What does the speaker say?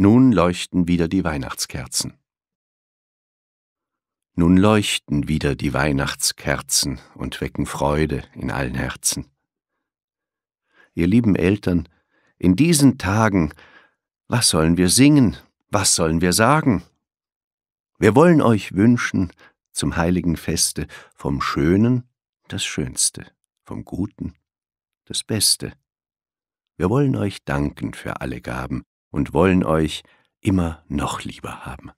Nun leuchten wieder die Weihnachtskerzen. Nun leuchten wieder die Weihnachtskerzen und wecken Freude in allen Herzen. Ihr lieben Eltern, in diesen Tagen, was sollen wir singen, was sollen wir sagen? Wir wollen euch wünschen zum heiligen Feste vom Schönen das Schönste, vom Guten das Beste. Wir wollen euch danken für alle Gaben, und wollen euch immer noch lieber haben.